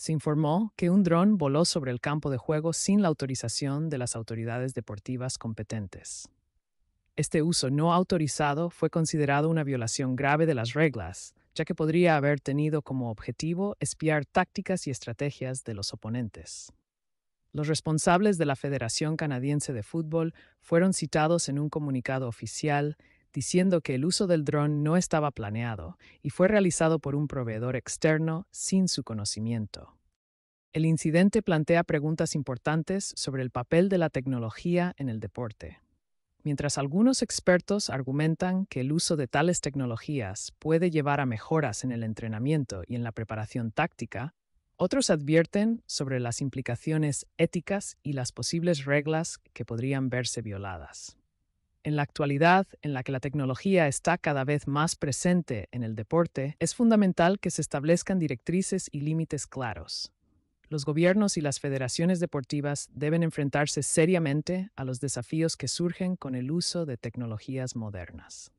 se informó que un dron voló sobre el campo de juego sin la autorización de las autoridades deportivas competentes. Este uso no autorizado fue considerado una violación grave de las reglas, ya que podría haber tenido como objetivo espiar tácticas y estrategias de los oponentes. Los responsables de la Federación Canadiense de Fútbol fueron citados en un comunicado oficial diciendo que el uso del dron no estaba planeado y fue realizado por un proveedor externo sin su conocimiento. El incidente plantea preguntas importantes sobre el papel de la tecnología en el deporte. Mientras algunos expertos argumentan que el uso de tales tecnologías puede llevar a mejoras en el entrenamiento y en la preparación táctica, otros advierten sobre las implicaciones éticas y las posibles reglas que podrían verse violadas. En la actualidad, en la que la tecnología está cada vez más presente en el deporte, es fundamental que se establezcan directrices y límites claros. Los gobiernos y las federaciones deportivas deben enfrentarse seriamente a los desafíos que surgen con el uso de tecnologías modernas.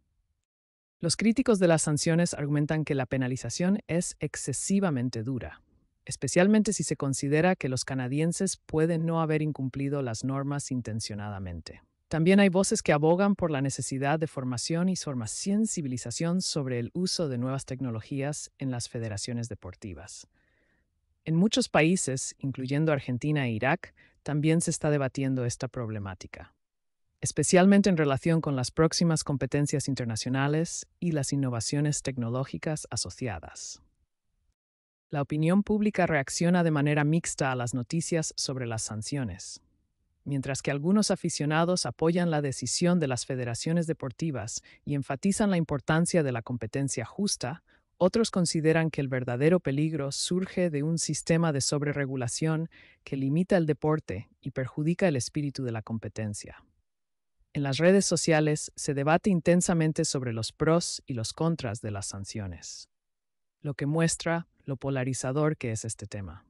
Los críticos de las sanciones argumentan que la penalización es excesivamente dura, especialmente si se considera que los canadienses pueden no haber incumplido las normas intencionadamente. También hay voces que abogan por la necesidad de formación y sensibilización sobre el uso de nuevas tecnologías en las federaciones deportivas. En muchos países, incluyendo Argentina e Irak, también se está debatiendo esta problemática, especialmente en relación con las próximas competencias internacionales y las innovaciones tecnológicas asociadas. La opinión pública reacciona de manera mixta a las noticias sobre las sanciones. Mientras que algunos aficionados apoyan la decisión de las federaciones deportivas y enfatizan la importancia de la competencia justa, otros consideran que el verdadero peligro surge de un sistema de sobreregulación que limita el deporte y perjudica el espíritu de la competencia. En las redes sociales se debate intensamente sobre los pros y los contras de las sanciones, lo que muestra lo polarizador que es este tema.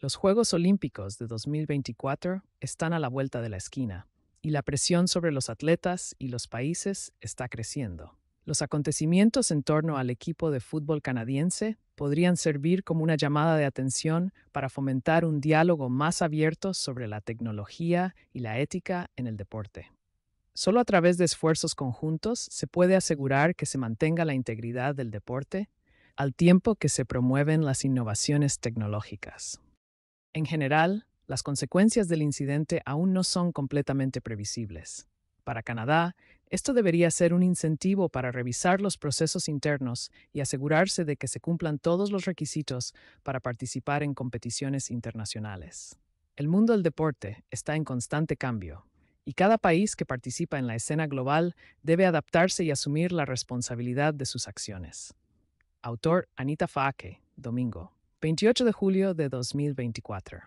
Los Juegos Olímpicos de 2024 están a la vuelta de la esquina y la presión sobre los atletas y los países está creciendo. Los acontecimientos en torno al equipo de fútbol canadiense podrían servir como una llamada de atención para fomentar un diálogo más abierto sobre la tecnología y la ética en el deporte. Solo a través de esfuerzos conjuntos se puede asegurar que se mantenga la integridad del deporte al tiempo que se promueven las innovaciones tecnológicas. En general, las consecuencias del incidente aún no son completamente previsibles. Para Canadá, esto debería ser un incentivo para revisar los procesos internos y asegurarse de que se cumplan todos los requisitos para participar en competiciones internacionales. El mundo del deporte está en constante cambio, y cada país que participa en la escena global debe adaptarse y asumir la responsabilidad de sus acciones. Autor Anita Faake, Domingo. 28 de julio de 2024.